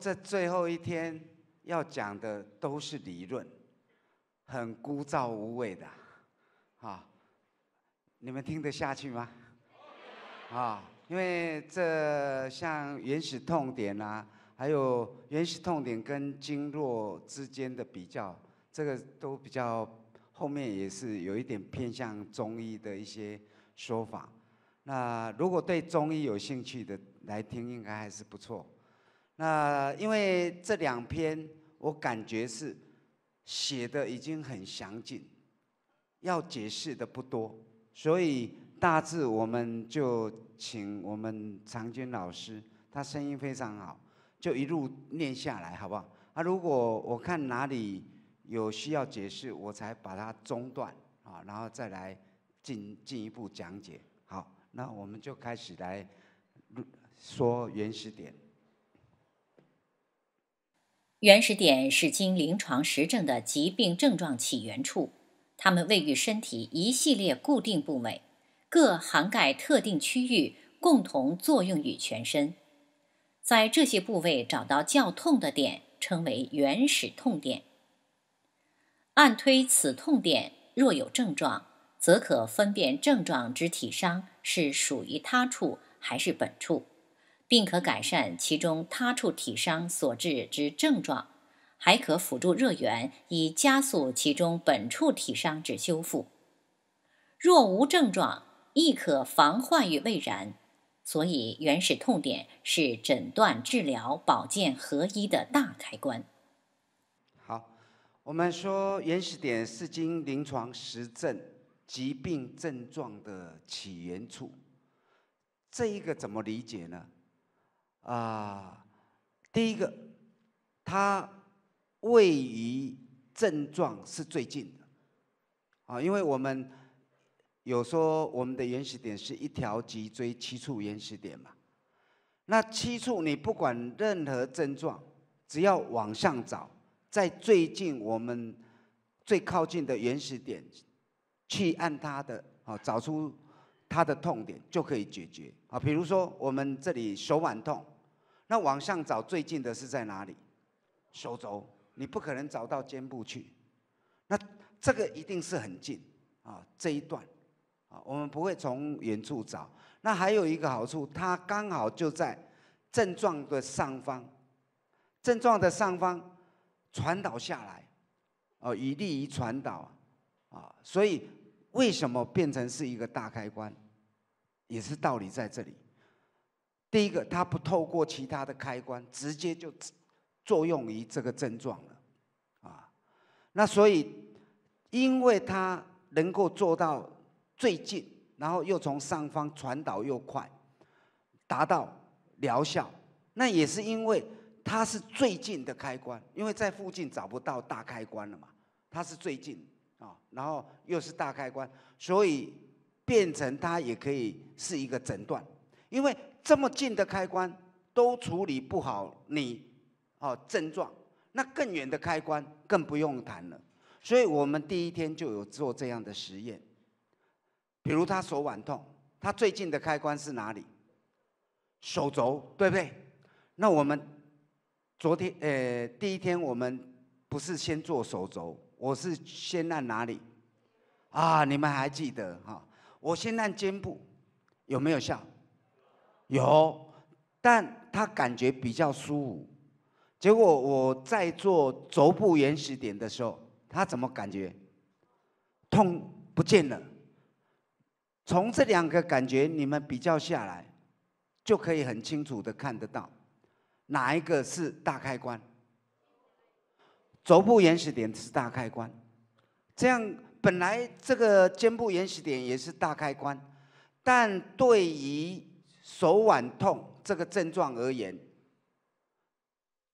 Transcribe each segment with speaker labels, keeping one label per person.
Speaker 1: 这最后一天要讲的都是理论，很枯燥无味的，啊，你们听得下去吗？啊，因为这像原始痛点啊，还有原始痛点跟经络之间的比较，这个都比较后面也是有一点偏向中医的一些说法。那如果对中医有兴趣的来听，应该还是不错。那因为这两篇我感觉是写的已经很详尽，要解释的不多，所以大致我们就请我们常军老师，他声音非常好，就一路念下来，好不好？啊，如果我看哪里有需要解释，我才把它中断啊，然后再来进进一步讲解。好，那我们就开始来说原始点。
Speaker 2: 原始点是经临床实证的疾病症状起源处，它们位于身体一系列固定部位，各涵盖特定区域，共同作用于全身。在这些部位找到较痛的点，称为原始痛点。按推此痛点，若有症状，则可分辨症状之体伤是属于他处还是本处。并可改善其中他处体伤所致之症状，还可辅助热源以加速其中本处体伤之修复。若无症状，亦可防患于未然。所以，原始痛点是诊断、治疗、保健合一的大开关。
Speaker 1: 好，我们说原始点是经临床实证疾病症状的起源处，这一个怎么理解呢？啊，第一个，它位于症状是最近的，啊，因为我们有说我们的原始点是一条脊椎七处原始点嘛，那七处你不管任何症状，只要往上找，在最近我们最靠近的原始点去按它的，啊，找出。他的痛点就可以解决啊，比如说我们这里手腕痛，那往上找最近的是在哪里？手肘，你不可能找到肩部去。那这个一定是很近啊，这一段啊，我们不会从远处找。那还有一个好处，它刚好就在症状的上方，症状的上方传导下来，哦，以利于传导啊，所以。为什么变成是一个大开关？也是道理在这里。第一个，它不透过其他的开关，直接就作用于这个症状了，啊。那所以，因为它能够做到最近，然后又从上方传导又快，达到疗效。那也是因为它是最近的开关，因为在附近找不到大开关了嘛。它是最近。啊，然后又是大开关，所以变成它也可以是一个诊断，因为这么近的开关都处理不好你哦症状，那更远的开关更不用谈了。所以我们第一天就有做这样的实验，比如他手腕痛，他最近的开关是哪里？手肘，对不对？那我们昨天呃第一天我们不是先做手肘？我是先按哪里？啊，你们还记得哈？我先按肩部，有没有效？有，但他感觉比较舒服。结果我在做肘部延时点的时候，他怎么感觉痛不见了？从这两个感觉你们比较下来，就可以很清楚的看得到，哪一个是大开关？肘部延时点是大开关，这样本来这个肩部延时点也是大开关，但对于手腕痛这个症状而言，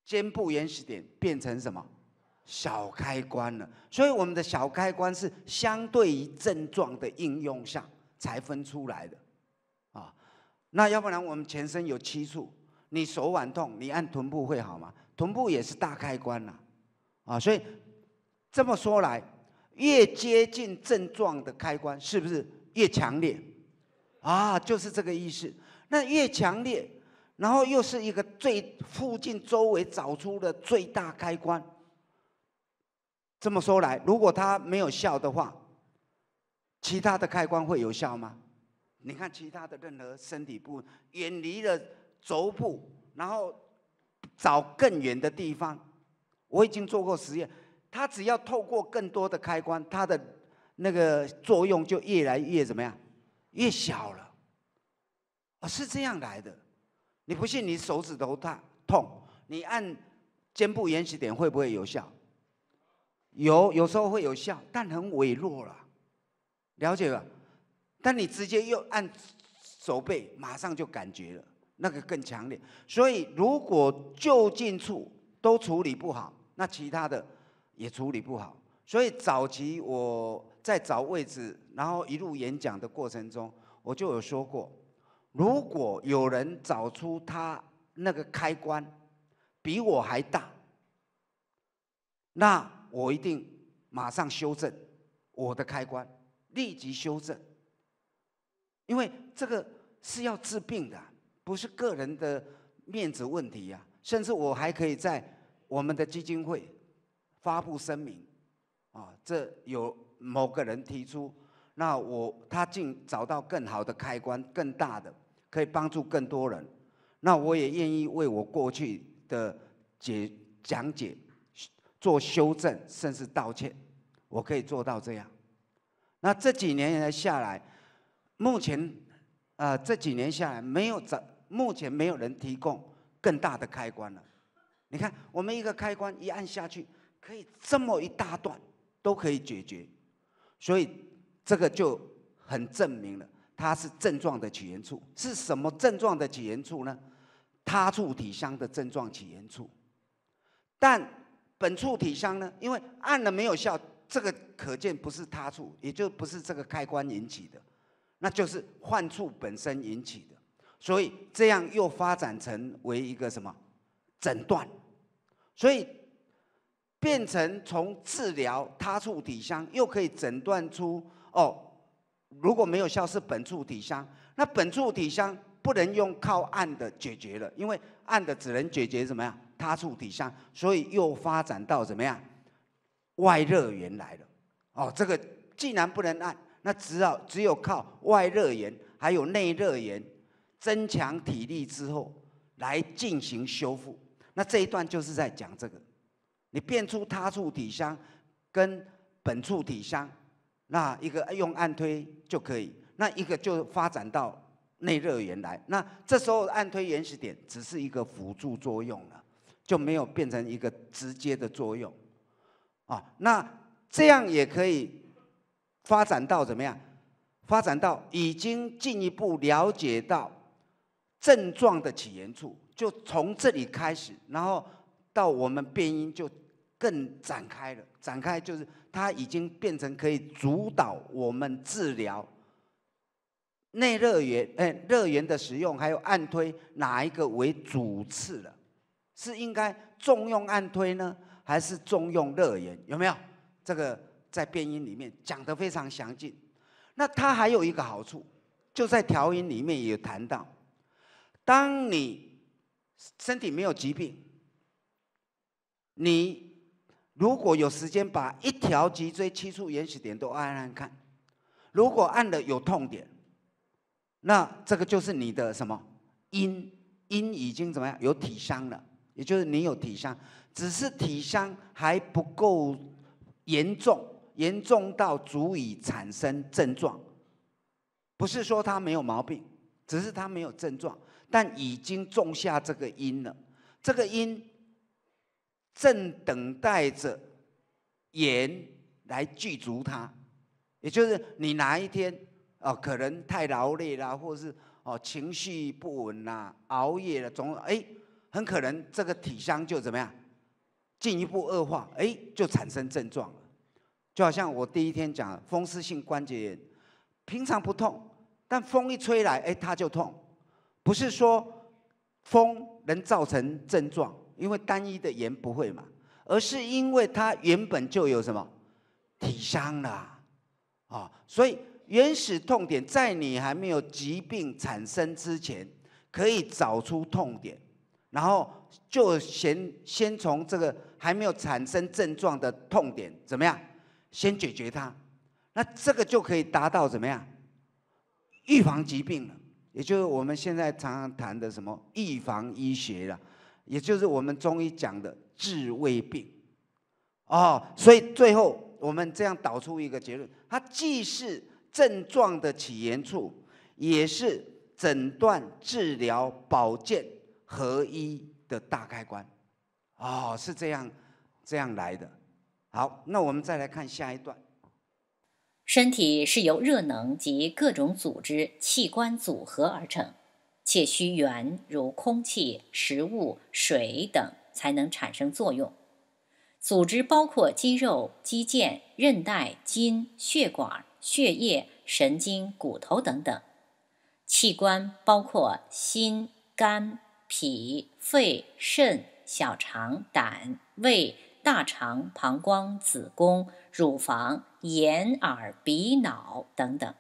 Speaker 1: 肩部延时点变成什么小开关了？所以我们的小开关是相对于症状的应用下才分出来的啊。那要不然我们全身有七处，你手腕痛你按臀部会好吗？臀部也是大开关呐。啊，所以这么说来，越接近症状的开关是不是越强烈？啊，就是这个意思。那越强烈，然后又是一个最附近周围找出的最大开关。这么说来，如果它没有效的话，其他的开关会有效吗？你看其他的任何身体部远离了肘部，然后找更远的地方。我已经做过实验，它只要透过更多的开关，它的那个作用就越来越怎么样，越小了。啊，是这样来的。你不信？你手指头它痛，你按肩部延时点会不会有效？有，有时候会有效，但很微弱了。了解吧？但你直接又按手背，马上就感觉了，那个更强烈。所以如果就近处。都处理不好，那其他的也处理不好。所以早期我在找位置，然后一路演讲的过程中，我就有说过，如果有人找出他那个开关比我还大，那我一定马上修正我的开关，立即修正，因为这个是要治病的，不是个人的面子问题呀。甚至我还可以在。我们的基金会发布声明，啊，这有某个人提出，那我他竟找到更好的开关，更大的，可以帮助更多人，那我也愿意为我过去的解讲解做修正，甚至道歉，我可以做到这样。那这几年来下来，目前啊，这几年下来没有找，目前没有人提供更大的开关了。你看，我们一个开关一按下去，可以这么一大段都可以解决，所以这个就很证明了，它是症状的起源处。是什么症状的起源处呢？他处体相的症状起源处。但本处体相呢？因为按了没有效，这个可见不是他处，也就不是这个开关引起的，那就是患处本身引起的。所以这样又发展成为一个什么诊断？所以，变成从治疗他处体香，又可以诊断出哦，如果没有效是本处体香，那本处体香不能用靠按的解决了，因为按的只能解决怎么样？他处体香，所以又发展到怎么样？外热源来了，哦，这个既然不能按，那只好只有靠外热源，还有内热源，增强体力之后来进行修复。那这一段就是在讲这个，你变出他处体相跟本处体相，那一个用按推就可以，那一个就发展到内热源来，那这时候按推延时点只是一个辅助作用了，就没有变成一个直接的作用，啊，那这样也可以发展到怎么样？发展到已经进一步了解到症状的起源处。就从这里开始，然后到我们变音就更展开了。展开就是它已经变成可以主导我们治疗内热源、哎热源的使用，还有按推哪一个为主次了？是应该重用按推呢，还是重用热源？有没有这个在变音里面讲的非常详尽？那它还有一个好处，就在调音里面也谈到，当你。身体没有疾病，你如果有时间，把一条脊椎七处原始点都按按看。如果按的有痛点，那这个就是你的什么？阴阴已经怎么样？有体伤了，也就是你有体伤，只是体伤还不够严重，严重到足以产生症状。不是说他没有毛病，只是他没有症状。但已经种下这个因了，这个因正等待着缘来具足它。也就是你哪一天哦，可能太劳累啦，或者是哦情绪不稳啦、熬夜了，总哎，很可能这个体香就怎么样，进一步恶化，哎，就产生症状了。就好像我第一天讲风湿性关节炎，平常不痛，但风一吹来，哎，它就痛。不是说风能造成症状，因为单一的盐不会嘛，而是因为它原本就有什么体伤了，哦，所以原始痛点在你还没有疾病产生之前，可以找出痛点，然后就先先从这个还没有产生症状的痛点怎么样，先解决它，那这个就可以达到怎么样，预防疾病了。也就是我们现在常常谈的什么预防医学了，也就是我们中医讲的治未病，哦，所以最后我们这样导出一个结论：它既是症状的起源处，也是诊断、治疗、保健合一的大开关，
Speaker 2: 哦，是这样，这样来的好。那我们再来看下一段。身体是由热能及各种组织器官组合而成，且需源如空气、食物、水等才能产生作用。组织包括肌肉、肌腱、韧带、筋、血管、血液、神经、骨头等等。器官包括心、肝、脾、肺、肾、小肠、胆、胃、大肠、膀胱、子宫、乳房。眼、耳、鼻、脑等等，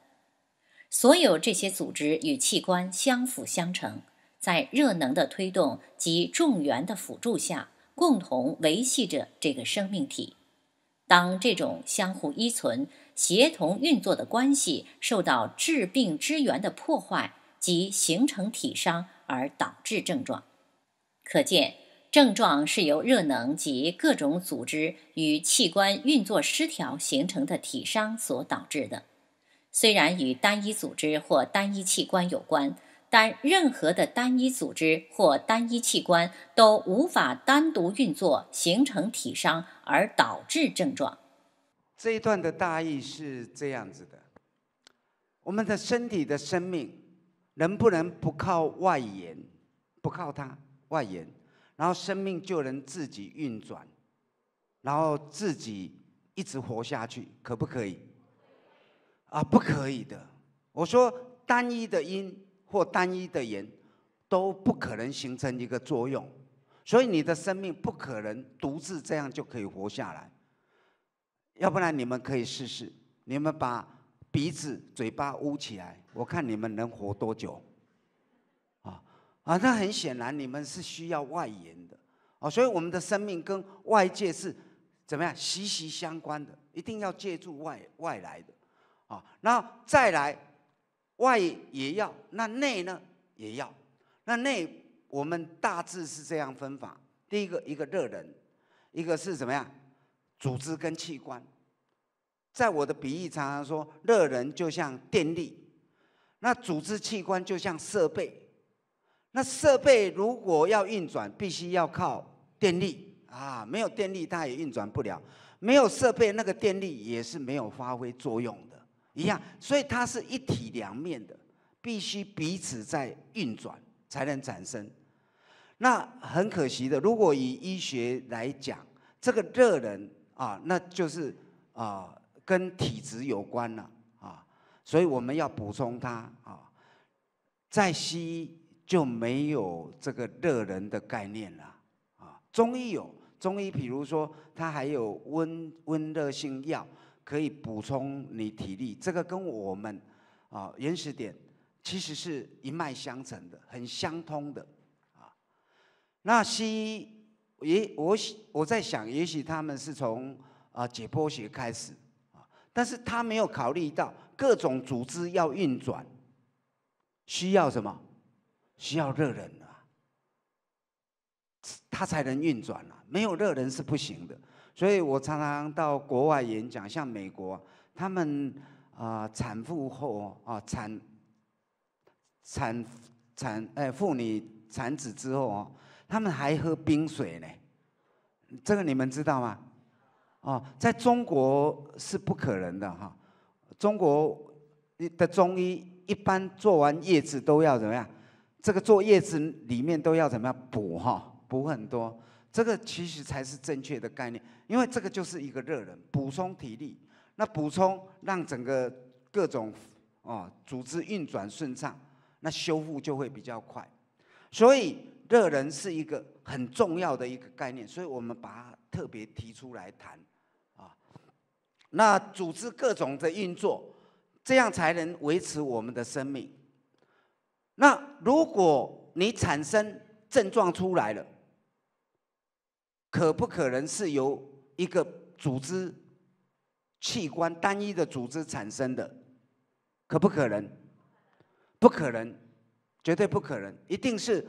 Speaker 2: 所有这些组织与器官相辅相成，在热能的推动及重源的辅助下，共同维系着这个生命体。当这种相互依存、协同运作的关系受到致病之源的破坏及形成体伤，而导致症状。可见。症状是由热能及各种组织与器官运作失调形成的体伤所导致的，虽然与单一组织或单一器官有关，但任何的单一组织或单一器官都无法单独运作形成体伤而导致症状。这一段的大意
Speaker 1: 是这样子的：我们的身体的生命能不能不靠外延，不靠它外延？然后生命就能自己运转，然后自己一直活下去，可不可以？啊，不可以的。我说，单一的因或单一的缘都不可能形成一个作用，所以你的生命不可能独自这样就可以活下来。要不然你们可以试试，你们把鼻子、嘴巴捂起来，我看你们能活多久。啊，那很显然你们是需要外延的，啊，所以我们的生命跟外界是怎么样息息相关的，一定要借助外外来的，啊，那再来外也要，那内呢也要，那内我们大致是这样分法：，第一个一个热人，一个是怎么样组织跟器官，在我的比喻常说，热人就像电力，那组织器官就像设备。那设备如果要运转，必须要靠电力啊，没有电力它也运转不了；没有设备，那个电力也是没有发挥作用的，一样。所以它是一体两面的，必须彼此在运转才能产生。那很可惜的，如果以医学来讲，这个热能啊，那就是啊跟体质有关了啊，所以我们要补充它啊，在西医。就没有这个热人的概念了啊！中医有中医，比如说它还有温温热性药，可以补充你体力，这个跟我们啊原始点其实是一脉相承的，很相通的啊。那西医也我我在想，也许他们是从啊解剖学开始啊，但是他没有考虑到各种组织要运转需要什么。需要热人啊，它才能运转啊，没有热人是不行的。所以我常常到国外演讲，像美国，他们啊，产妇后啊，产产产哎，妇女产子之后哦，他们还喝冰水呢。这个你们知道吗？哦，在中国是不可能的哈。中国的中医一般做完月子都要怎么样？这个做叶子里面都要怎么样补哈？补很多，这个其实才是正确的概念，因为这个就是一个热能，补充体力，那补充让整个各种哦组织运转顺畅，那修复就会比较快。所以热能是一个很重要的一个概念，所以我们把它特别提出来谈啊。那组织各种的运作，这样才能维持我们的生命。那如果你产生症状出来了，可不可能是由一个组织、器官单一的组织产生的？可不可能？不可能，绝对不可能！一定是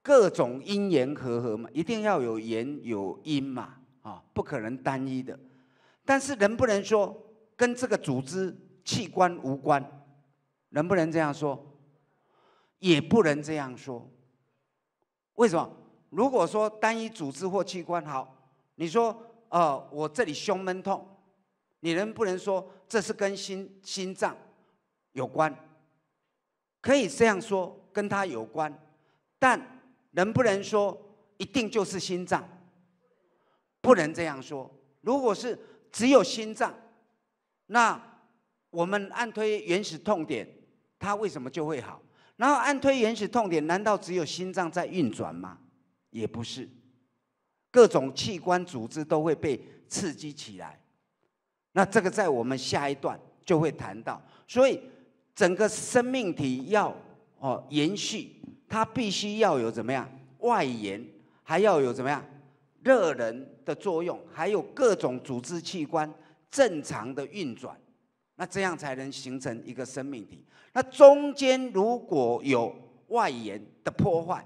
Speaker 1: 各种因缘和合嘛，一定要有缘有因嘛，啊，不可能单一的。但是，能不能说跟这个组织器官无关？能不能这样说？也不能这样说，为什么？如果说单一组织或器官好，你说，呃，我这里胸闷痛，你能不能说这是跟心心脏有关？可以这样说，跟它有关，但能不能说一定就是心脏？不能这样说。如果是只有心脏，那我们按推原始痛点，它为什么就会好？然后按推原始痛点，难道只有心脏在运转吗？也不是，各种器官组织都会被刺激起来。那这个在我们下一段就会谈到。所以整个生命体要哦延续，它必须要有怎么样外延，还要有怎么样热能的作用，还有各种组织器官正常的运转。那这样才能形成一个生命体。那中间如果有外延的破坏，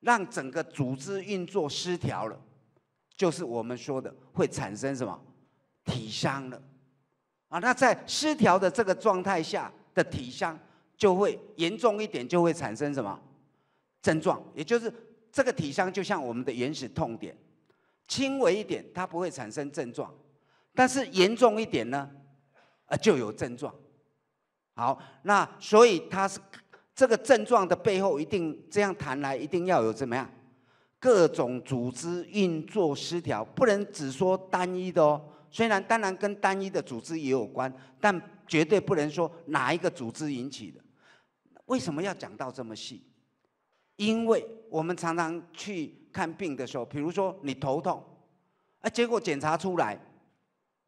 Speaker 1: 让整个组织运作失调了，就是我们说的会产生什么体伤了啊？那在失调的这个状态下的体伤，就会严重一点就会产生什么症状？也就是这个体伤就像我们的原始痛点，轻微一点它不会产生症状，但是严重一点呢？啊，就有症状。好，那所以他是这个症状的背后，一定这样谈来，一定要有怎么样？各种组织运作失调，不能只说单一的哦。虽然当然跟单一的组织也有关，但绝对不能说哪一个组织引起的。为什么要讲到这么细？因为我们常常去看病的时候，比如说你头痛，啊，结果检查出来，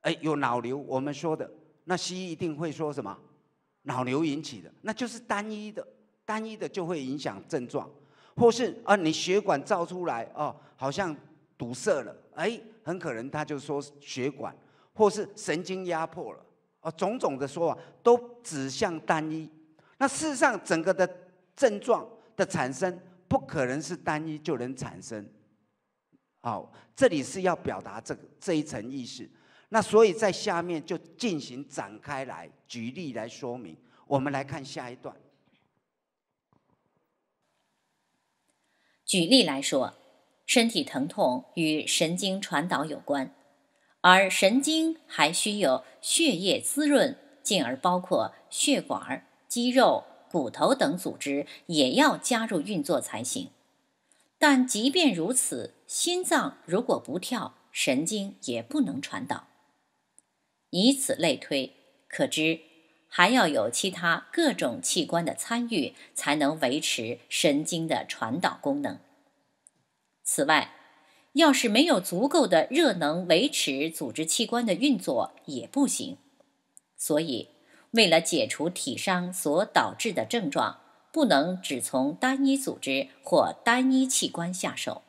Speaker 1: 哎，有脑瘤。我们说的。那西医一定会说什么，脑瘤引起的，那就是单一的，单一的就会影响症状，或是啊，你血管造出来哦，好像堵塞了，哎，很可能他就说血管，或是神经压迫了，啊，种种的说法都指向单一。那事实上，整个的症状的产生不可能是单一就能产生。好，这里是要表达这个这一层意思。那所以，在下面就进行展开来举例来说明。我们来看下一段。
Speaker 2: 举例来说，身体疼痛与神经传导有关，而神经还需有血液滋润，进而包括血管、肌肉、骨头等组织也要加入运作才行。但即便如此，心脏如果不跳，神经也不能传导。以此类推，可知还要有其他各种器官的参与，才能维持神经的传导功能。此外，要是没有足够的热能维持组织器官的运作也不行。所以，为了解除体伤所导致的症状，不能只从单一组织或单一器官下手，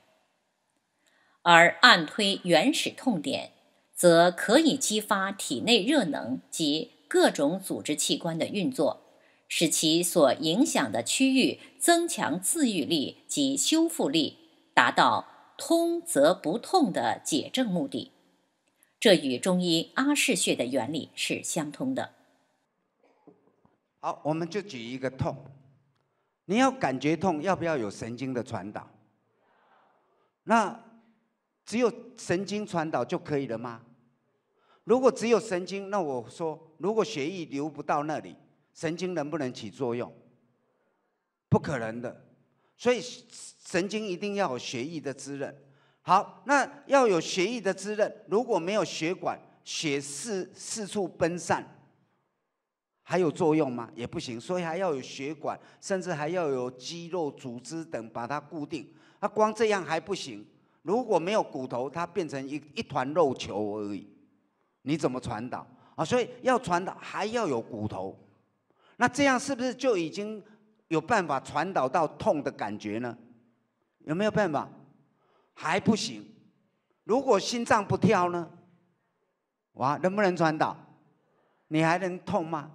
Speaker 2: 而按推原始痛点。则可以激发体内热能及各种组织器官的运作，使其所影响的区域增强自愈力及修复力，达到通则不痛的解症目的。这与中医阿是穴的原理是相通的。好，我们就举一个痛，
Speaker 1: 你要感觉痛，要不要有神经的传导？那只有神经传导就可以了吗？如果只有神经，那我说，如果血液流不到那里，神经能不能起作用？不可能的。所以神经一定要有血液的滋润。好，那要有血液的滋润，如果没有血管，血四四处奔散，还有作用吗？也不行。所以还要有血管，甚至还要有肌肉组织等把它固定。它光这样还不行。如果没有骨头，它变成一一团肉球而已。你怎么传导啊？所以要传导还要有骨头，那这样是不是就已经有办法传导到痛的感觉呢？有没有办法？还不行。如果心脏不跳呢？哇，能不能传导？你还能痛吗？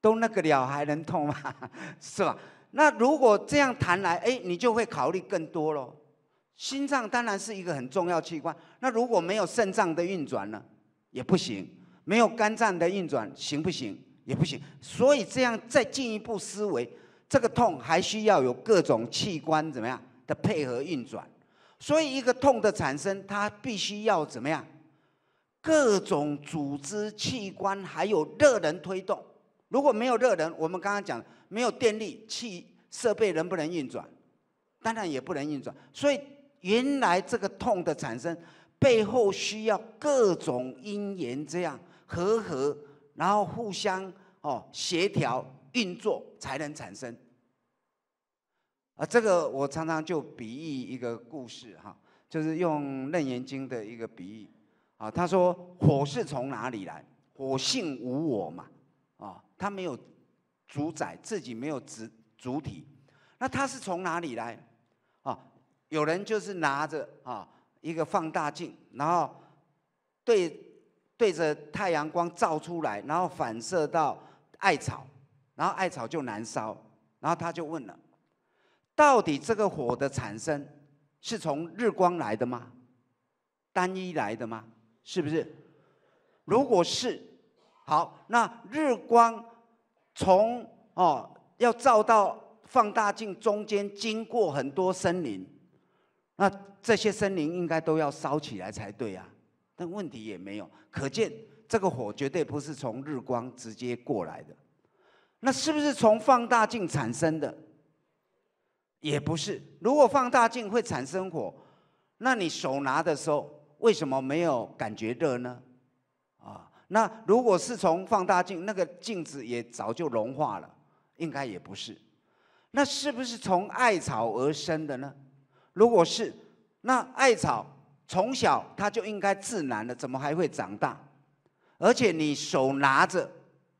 Speaker 1: 都那个了还能痛吗？是吧？那如果这样谈来，哎，你就会考虑更多喽。心脏当然是一个很重要器官，那如果没有肾脏的运转呢？也不行，没有肝脏的运转行不行？也不行。所以这样再进一步思维，这个痛还需要有各种器官怎么样的配合运转。所以一个痛的产生，它必须要怎么样？各种组织器官还有热能推动。如果没有热能，我们刚刚讲没有电力，器设备能不能运转？当然也不能运转。所以原来这个痛的产生。背后需要各种因缘这样和合，然后互相哦协调运作才能产生。啊，这个我常常就比喻一个故事哈，就是用楞严经的一个比喻，啊，他说火是从哪里来？火性无我嘛，啊，它没有主宰，自己没有主主体，那它是从哪里来？啊，有人就是拿着啊。一个放大镜，然后对对着太阳光照出来，然后反射到艾草，然后艾草就燃烧，然后他就问了：，到底这个火的产生是从日光来的吗？单一来的吗？是不是？如果是，好，那日光从哦要照到放大镜中间，经过很多森林。那这些森林应该都要烧起来才对呀，但问题也没有，可见这个火绝对不是从日光直接过来的。那是不是从放大镜产生的？也不是。如果放大镜会产生火，那你手拿的时候为什么没有感觉热呢？啊，那如果是从放大镜，那个镜子也早就融化了，应该也不是。那是不是从艾草而生的呢？如果是那艾草，从小它就应该自然的，怎么还会长大？而且你手拿着，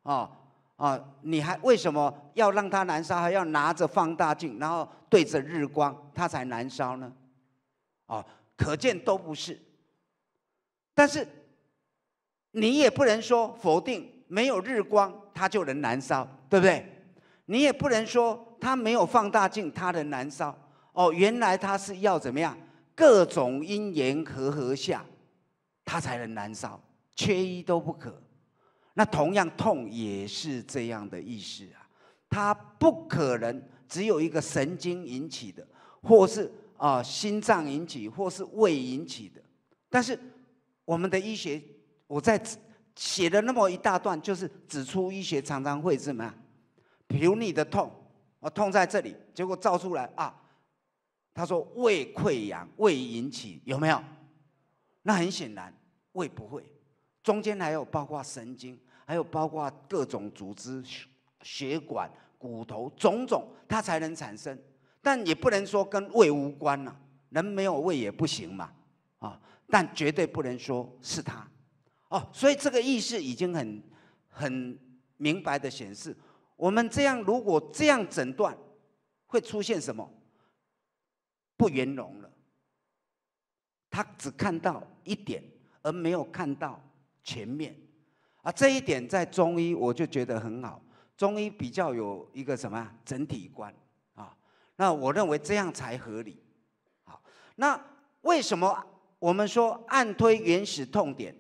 Speaker 1: 哦哦，你还为什么要让它燃烧？还要拿着放大镜，然后对着日光，它才燃烧呢？哦，可见都不是。但是你也不能说否定没有日光它就能燃烧，对不对？你也不能说它没有放大镜它能燃烧。哦，原来它是要怎么样？各种因缘和合下，它才能燃烧，缺一都不可。那同样痛也是这样的意思啊，它不可能只有一个神经引起的，或是啊心脏引起，或是胃引起的。但是我们的医学，我在写了那么一大段，就是指出医学常常会怎么样？比如你的痛，我痛在这里，结果照出来啊。他说：“胃溃疡胃引起有没有？那很显然胃不会。中间还有包括神经，还有包括各种组织、血管、骨头，种种它才能产生。但也不能说跟胃无关啊，人没有胃也不行嘛。啊，但绝对不能说是它。哦，所以这个意思已经很很明白的显示，我们这样如果这样诊断，会出现什么？”不圆融了，他只看到一点，而没有看到全面，啊，这一点在中医我就觉得很好，中医比较有一个什么整体观啊，那我认为这样才合理，好，那为什么我们说按推原始痛点，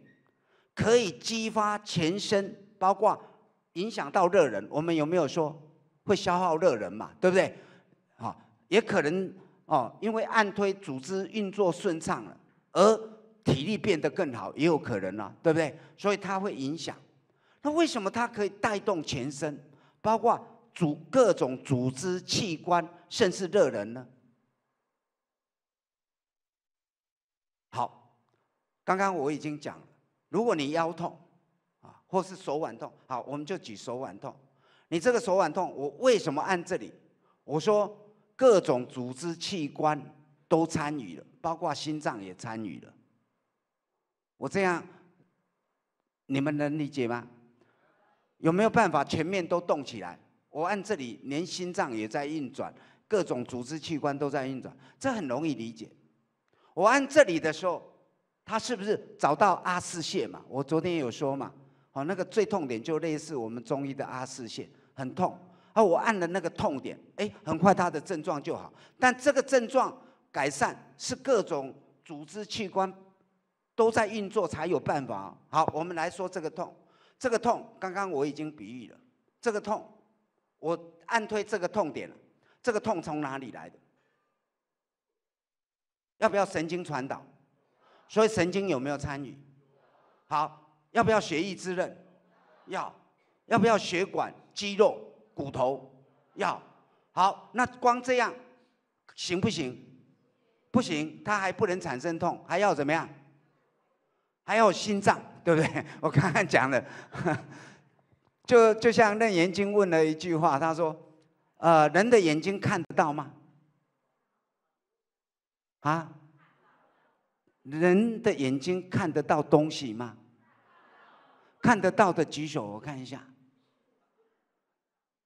Speaker 1: 可以激发全身，包括影响到热人，我们有没有说会消耗热人嘛，对不对？好，也可能。哦，因为按推组织运作顺畅了，而体力变得更好，也有可能啊，对不对？所以它会影响。那为什么它可以带动全身，包括组各种组织器官，甚至热人呢？好，刚刚我已经讲了，如果你腰痛啊，或是手腕痛，好，我们就举手腕痛。你这个手腕痛，我为什么按这里？我说。各种组织器官都参与了，包括心脏也参与了。我这样，你们能理解吗？有没有办法全面都动起来？我按这里，连心脏也在运转，各种组织器官都在运转，这很容易理解。我按这里的时候，他是不是找到阿四穴嘛？我昨天有说嘛，哦，那个最痛点就类似我们中医的阿四穴，很痛。而我按了那个痛点，哎，很快他的症状就好。但这个症状改善是各种组织器官都在运作才有办法。好，我们来说这个痛，这个痛刚刚我已经比喻了，这个痛我按推这个痛点了，这个痛从哪里来的？要不要神经传导？所以神经有没有参与？好，要不要血液滋润？要，要不要血管肌肉？骨头要好，那光这样行不行？不行，他还不能产生痛，还要怎么样？还要心脏，对不对？我刚刚讲的，就就像任延军问了一句话，他说：“呃，人的眼睛看得到吗？啊，人的眼睛看得到东西吗？看得到的举手，我看一下。”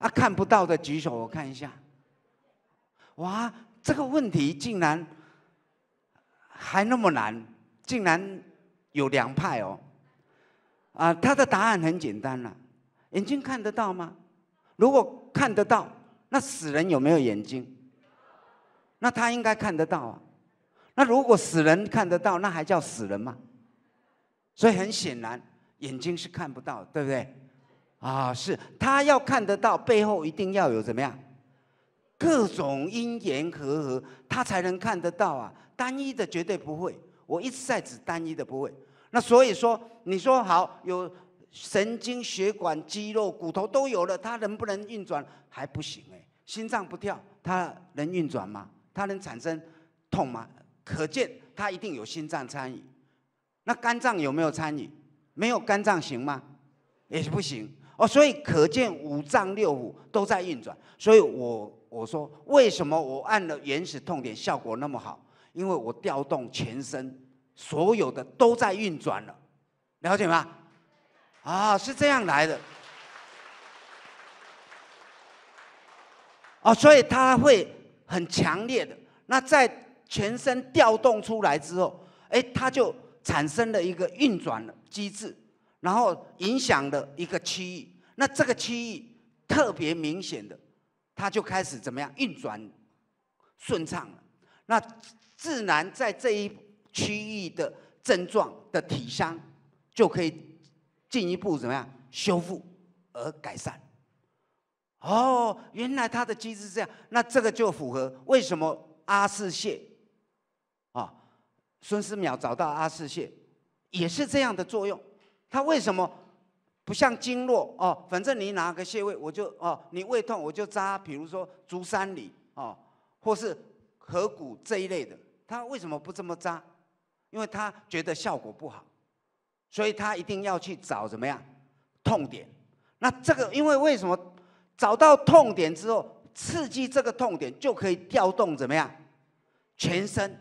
Speaker 1: 他看不到的举手，我看一下。哇，这个问题竟然还那么难，竟然有两派哦！啊，他的答案很简单了，眼睛看得到吗？如果看得到，那死人有没有眼睛？那他应该看得到啊。那如果死人看得到，那还叫死人吗？所以很显然，眼睛是看不到，对不对？啊，是他要看得到，背后一定要有怎么样，各种因缘和合，他才能看得到啊。单一的绝对不会，我一直在指单一的不会。那所以说，你说好有神经、血管、肌肉、骨头都有了，它能不能运转还不行哎？心脏不跳，它能运转吗？它能产生痛吗？可见它一定有心脏参与。那肝脏有没有参与？没有肝脏行吗？也不行。哦，所以可见五脏六腑都在运转，所以我我说为什么我按了原始痛点效果那么好？因为我调动全身所有的都在运转了，了解吗？啊，是这样来的。哦，所以它会很强烈的。那在全身调动出来之后，哎，它就产生了一个运转的机制。然后影响了一个区域，那这个区域特别明显的，它就开始怎么样运转顺畅了，那自然在这一区域的症状的体香就可以进一步怎么样修复而改善。哦，原来它的机制是这样，那这个就符合为什么阿是蟹啊，孙思邈找到阿是蟹也是这样的作用。他为什么不像经络哦？反正你哪个穴位，我就哦，你胃痛我就扎，比如说足三里哦，或是合谷这一类的。他为什么不这么扎？因为他觉得效果不好，所以他一定要去找怎么样痛点。那这个因为为什么找到痛点之后，刺激这个痛点就可以调动怎么样全身？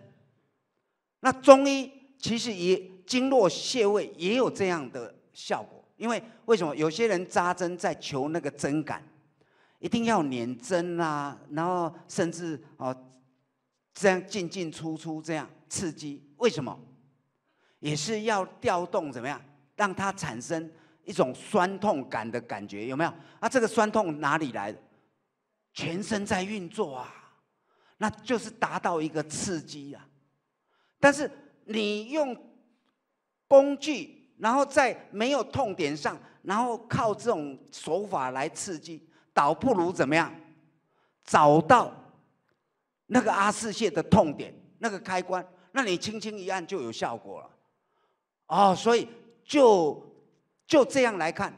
Speaker 1: 那中医其实也。经络穴位也有这样的效果，因为为什么有些人扎针在求那个针感，一定要捻针呐，然后甚至哦这样进进出出这样刺激，为什么？也是要调动怎么样，让它产生一种酸痛感的感觉，有没有？啊，这个酸痛哪里来？的？全身在运作啊，那就是达到一个刺激呀。但是你用。工具，然后在没有痛点上，然后靠这种手法来刺激，倒不如怎么样？找到那个阿四穴的痛点，那个开关，那你轻轻一按就有效果了。哦，所以就就这样来看，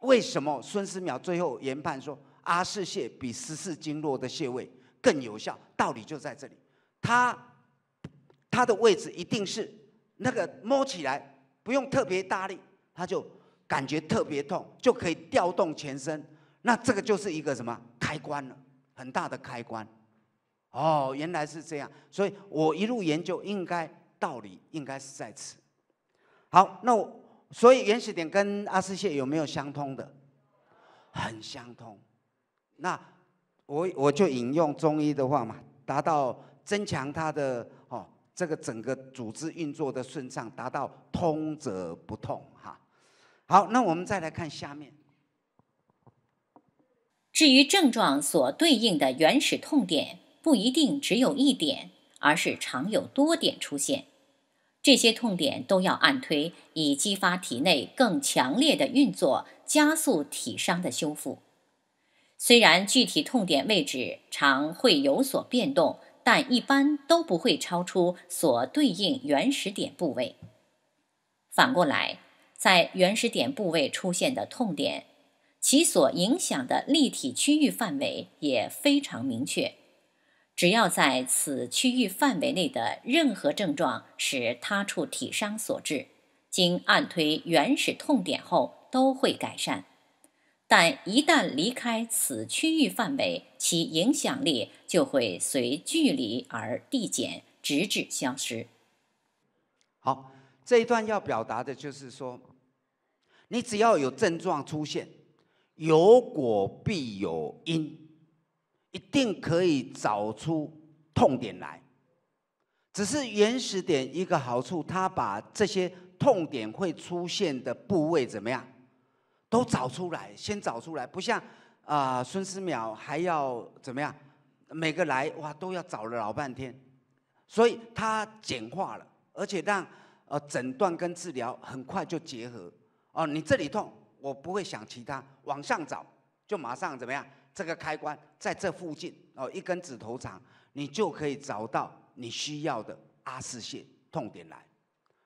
Speaker 1: 为什么孙思邈最后研判说阿四穴比十四经络的穴位更有效？道理就在这里，它它的位置一定是。那个摸起来不用特别大力，它就感觉特别痛，就可以调动全身。那这个就是一个什么开关了，很大的开关。哦，原来是这样，所以我一路研究，应该道理应该是在此。好，那我所以原始点跟阿斯穴有没有相通的？很相通。那我我就引用中医的话嘛，达到增强它的哦。这个整个组织运作的顺畅，达到通则不痛，哈。好，那
Speaker 2: 我们再来看下面。至于症状所对应的原始痛点，不一定只有一点，而是常有多点出现。这些痛点都要按推，以激发体内更强烈的运作，加速体伤的修复。虽然具体痛点位置常会有所变动。但一般都不会超出所对应原始点部位。反过来，在原始点部位出现的痛点，其所影响的立体区域范围也非常明确。只要在此区域范围内的任何症状是他处体伤所致，经按推原始痛点后都会改善。但一旦离开此区域范围，其影响力就会随距离而递减，直至消失。好，这一段要表达的就是说，你只
Speaker 1: 要有症状出现，有果必有因，一定可以找出痛点来。只是原始点一个好处，它把这些痛点会出现的部位怎么样？都找出来，先找出来，不像啊，孙思邈还要怎么样？每个来哇都要找了老半天，所以他简化了，而且让呃诊断跟治疗很快就结合。哦，你这里痛，我不会想其他，往上找就马上怎么样？这个开关在这附近哦，一根指头长，你就可以找到你需要的阿是线痛点来，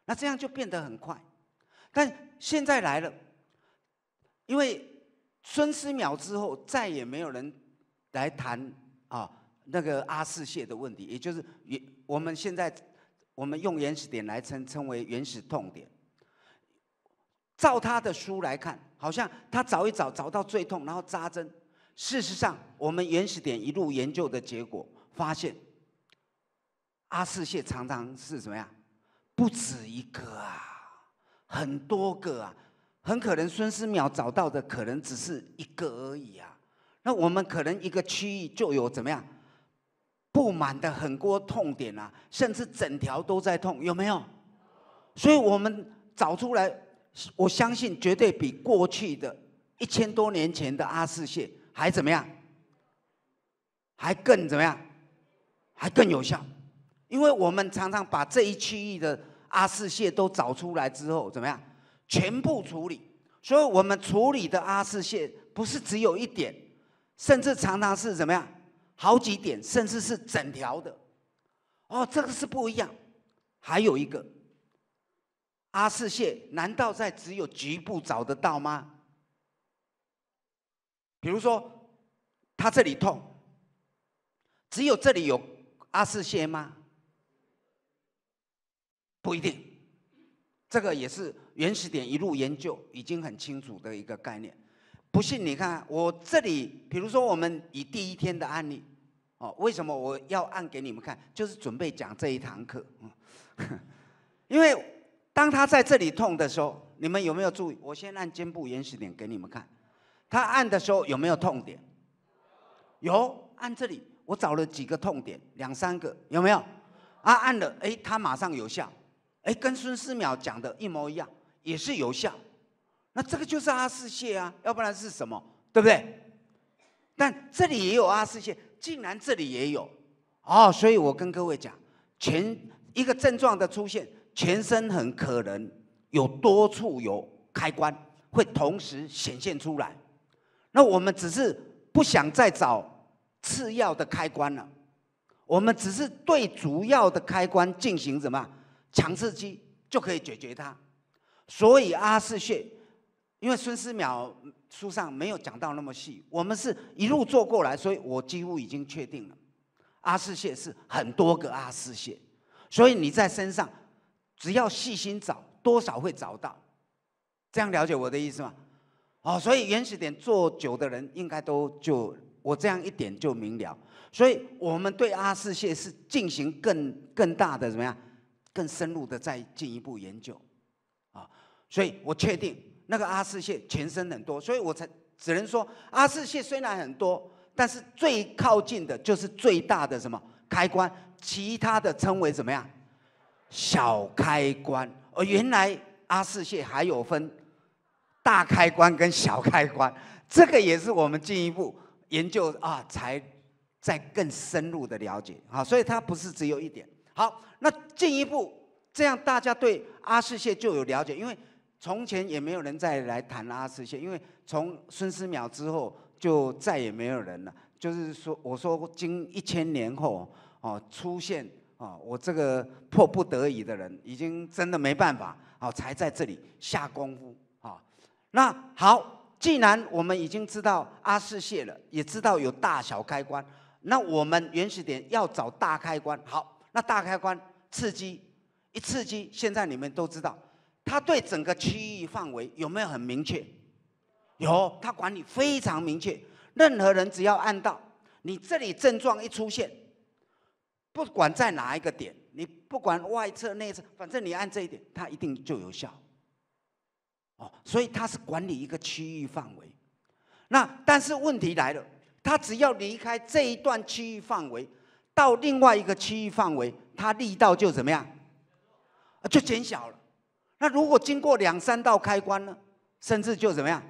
Speaker 1: 那这样就变得很快。但现在来了。因为孙思邈之后再也没有人来谈啊那个阿四穴的问题，也就是原我们现在我们用原始点来称称为原始痛点。照他的书来看，好像他找一找找到最痛，然后扎针。事实上，我们原始点一路研究的结果发现，阿四穴常常是怎么样？不止一个啊，很多个啊。很可能孙思邈找到的可能只是一个而已啊！那我们可能一个区域就有怎么样不满的很多痛点啊，甚至整条都在痛，有没有？所以我们找出来，我相信绝对比过去的一千多年前的阿四穴还怎么样，还更怎么样，还更有效，因为我们常常把这一区域的阿四穴都找出来之后，怎么样？全部处理，所以我们处理的阿氏线不是只有一点，甚至常常是怎么样，好几点，甚至是整条的。哦，这个是不一样。还有一个，阿氏线难道在只有局部找得到吗？比如说，他这里痛，只有这里有阿氏线吗？不一定。这个也是原始点一路研究已经很清楚的一个概念，不信你看我这里，比如说我们以第一天的案例，哦，为什么我要按给你们看？就是准备讲这一堂课，因为当他在这里痛的时候，你们有没有注意？我先按肩部原始点给你们看，他按的时候有没有痛点？有，按这里，我找了几个痛点，两三个，有没有？啊，按了，哎，他马上有效。哎，跟孙思邈讲的一模一样，也是有效。那这个就是阿氏穴啊，要不然是什么？对不对？但这里也有阿氏穴，竟然这里也有哦。所以我跟各位讲，全一个症状的出现，全身很可能有多处有开关会同时显现出来。那我们只是不想再找次要的开关了，我们只是对主要的开关进行什么？强刺激就可以解决它，所以阿是穴，因为孙思邈书上没有讲到那么细，我们是一路做过来，所以我几乎已经确定了，阿是穴是很多个阿是穴，所以你在身上只要细心找，多少会找到，这样了解我的意思吗？哦，所以原始点做久的人应该都就我这样一点就明了，所以我们对阿是穴是进行更更大的怎么样？更深入的再进一步研究啊，所以我确定那个阿氏蟹全身很多，所以我才只能说阿氏蟹虽然很多，但是最靠近的就是最大的什么开关，其他的称为怎么样小开关。哦，原来阿氏蟹还有分大开关跟小开关，这个也是我们进一步研究啊，才再更深入的了解啊，所以它不是只有一点。好，那进一步这样，大家对阿世蟹就有了解，因为从前也没有人再来谈阿世蟹，因为从孙思邈之后就再也没有人了。就是说，我说经一千年后哦出现哦，我这个迫不得已的人，已经真的没办法哦，才在这里下功夫啊。那好，既然我们已经知道阿世蟹了，也知道有大小开关，那我们原始点要找大开关，好。那大开关刺激一刺激，现在你们都知道，它对整个区域范围有没有很明确？有，它管理非常明确。任何人只要按到你这里症状一出现，不管在哪一个点，你不管外侧内侧，反正你按这一点，它一定就有效。哦，所以它是管理一个区域范围。那但是问题来了，它只要离开这一段区域范围。到另外一个区域范围，它力道就怎么样，就减小了。那如果经过两三道开关呢，甚至就怎么样，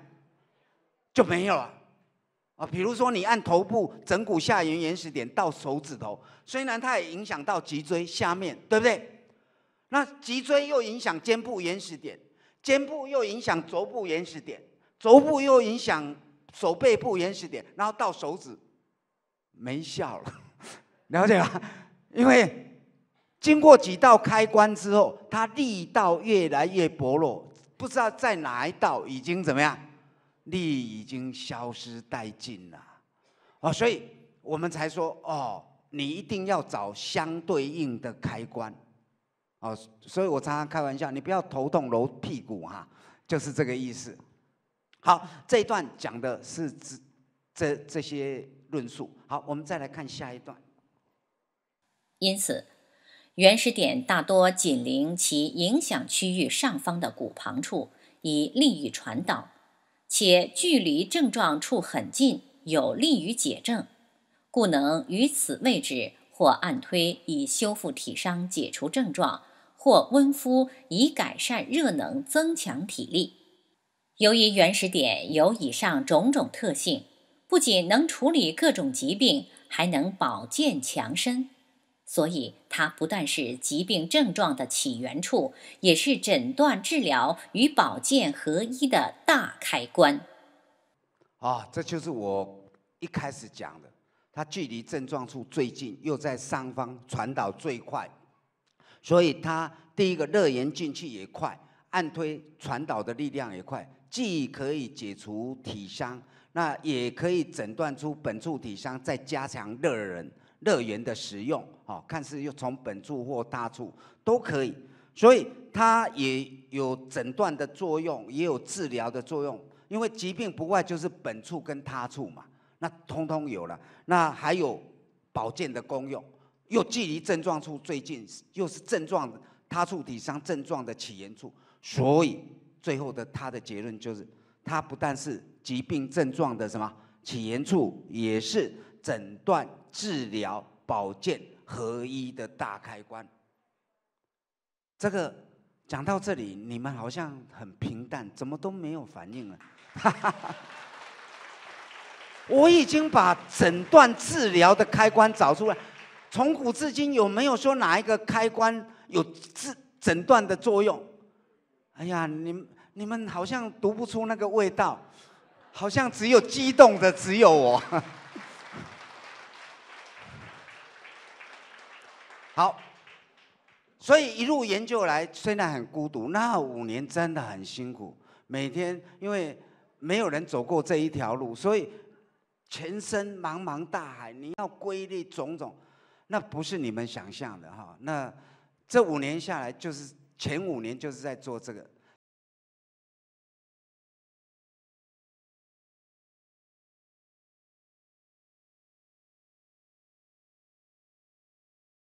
Speaker 1: 就没有了。啊，比如说你按头部枕骨下缘延时点到手指头，虽然它也影响到脊椎下面，对不对？那脊椎又影响肩部延时点，肩部又影响肘部延时点，肘部又影响手背部延时点，然后到手指，没效了。了解吗？因为经过几道开关之后，它力道越来越薄弱，不知道在哪一道已经怎么样，力已经消失殆尽了。哦，所以我们才说哦，你一定要找相对应的开关。哦，所以我常常开玩笑，你不要头痛揉屁股哈，就是这个意思。好，这一段讲的是这这这些论述。好，我们
Speaker 2: 再来看下一段。因此，原始点大多紧邻其影响区域上方的骨旁处，以利于传导，且距离症状处很近，有利于解症，故能于此位置或按推以修复体伤、解除症状，或温敷以改善热能、增强体力。由于原始点有以上种种特性，不仅能处理各种疾病，还能保健强身。所以它不但是疾病症状的起源处，也是诊断治疗与保健合一的大开关。
Speaker 1: 啊，这就是我一开始讲的，它距离症状处最近，又在上方传导最快，所以它第一个热源进去也快，按推传导的力量也快，既可以解除体伤，那也可以诊断出本处体伤，再加强热人热源的使用。好，看似又从本处或他处都可以，所以它也有诊断的作用，也有治疗的作用。因为疾病不外就是本处跟他处嘛，那通通有了。那还有保健的功用，又距离症状处最近，又是症状他处底上症状的起源处，所以最后的他的结论就是，它不但是疾病症状的什么起源处，也是诊断、治疗、保健。合一的大开关，这个讲到这里，你们好像很平淡，怎么都没有反应了。我已经把诊断治疗的开关找出来，从古至今有没有说哪一个开关有治诊断的作用？哎呀，你们你们好像读不出那个味道，好像只有激动的只有我。好，所以一路研究来，虽然很孤独，那五年真的很辛苦。每天因为没有人走过这一条路，所以全身茫茫大海，你要归类种种，那不是你们想象的哈。那这五年下来，
Speaker 2: 就是前五年就是在做这个。